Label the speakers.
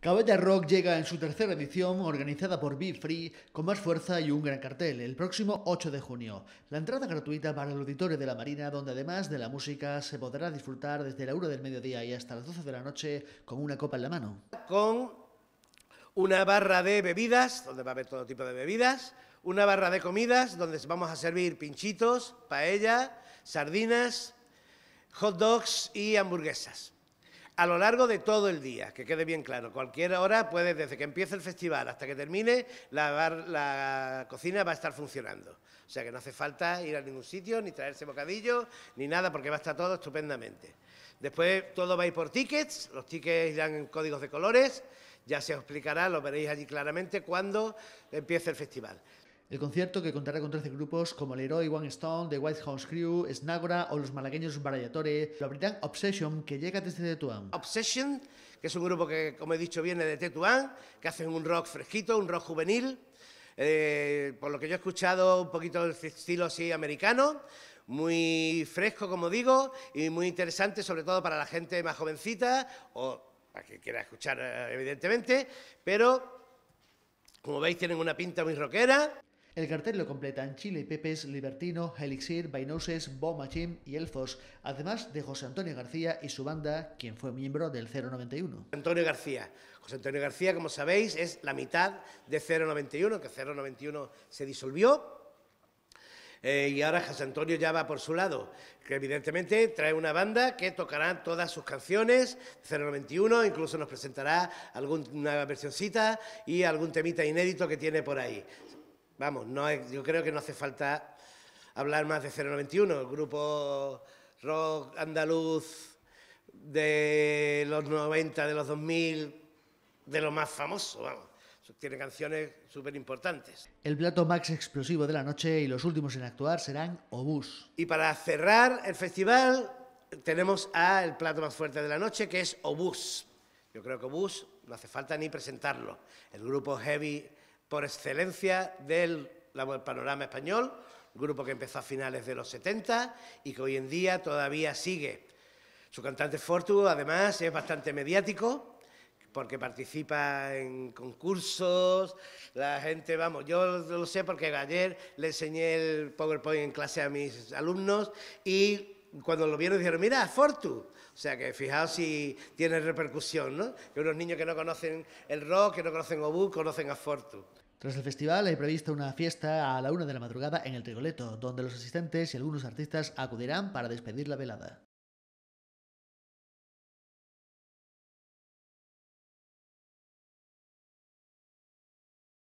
Speaker 1: Cabeta Rock llega en su tercera edición, organizada por Be Free, con más fuerza y un gran cartel, el próximo 8 de junio. La entrada gratuita para el auditorio de la Marina, donde además de la música se podrá disfrutar desde la 1 del mediodía y hasta las 12 de la noche con una copa en la mano.
Speaker 2: Con una barra de bebidas, donde va a haber todo tipo de bebidas, una barra de comidas, donde vamos a servir pinchitos, paella, sardinas, hot dogs y hamburguesas a lo largo de todo el día, que quede bien claro. Cualquier hora puede, desde que empiece el festival hasta que termine, la, la cocina va a estar funcionando. O sea que no hace falta ir a ningún sitio, ni traerse bocadillo, ni nada, porque va a estar todo estupendamente. Después todo va a ir por tickets, los tickets irán en códigos de colores, ya se os explicará, lo veréis allí claramente cuando empiece el festival.
Speaker 1: El concierto, que contará con 13 grupos como el Leroy, One Stone, The White House Crew, Snagora o los malagueños Barallatore, lo abrirán Obsession, que llega desde Tetuán. Obsession, que es un grupo
Speaker 2: que, como he dicho, viene de Tetuán, que hacen un rock fresquito, un rock juvenil, eh, por lo que yo he escuchado, un poquito del estilo así americano, muy fresco, como digo, y muy interesante, sobre todo para la gente más jovencita o para quien quiera escuchar, eh, evidentemente, pero como veis tienen una pinta muy rockera.
Speaker 1: El cartel lo completan Chile y Pepes, Libertino, Elixir, Bainoses, Bo Machim y Elfos, además de José Antonio García y su banda, quien fue miembro del 091.
Speaker 2: Antonio García. José Antonio García, como sabéis, es la mitad de 091, que 091 se disolvió. Eh, y ahora José Antonio ya va por su lado, que evidentemente trae una banda que tocará todas sus canciones, 091, incluso nos presentará alguna versioncita y algún temita inédito que tiene por ahí. Vamos, no yo creo que no hace falta hablar más de 091, el grupo rock andaluz de los 90, de los 2000, de lo más famoso, vamos. Tiene canciones súper importantes.
Speaker 1: El plato más explosivo de la noche y los últimos en actuar serán Obús.
Speaker 2: Y para cerrar el festival tenemos a el plato más fuerte de la noche que es Obús. Yo creo que Obús no hace falta ni presentarlo. El grupo heavy por excelencia del panorama español, grupo que empezó a finales de los 70 y que hoy en día todavía sigue. Su cantante Fortu, además, es bastante mediático porque participa en concursos, la gente, vamos, yo lo sé porque ayer le enseñé el PowerPoint en clase a mis alumnos y cuando lo vieron dijeron, mira, Fortu. O sea que fijaos si tiene repercusión, ¿no? Que unos niños que no conocen el rock, que no conocen Obú, conocen a Fortu.
Speaker 1: Tras el festival hay prevista una fiesta a la una de la madrugada en el Trigoleto, donde los asistentes y algunos artistas acudirán para despedir la velada.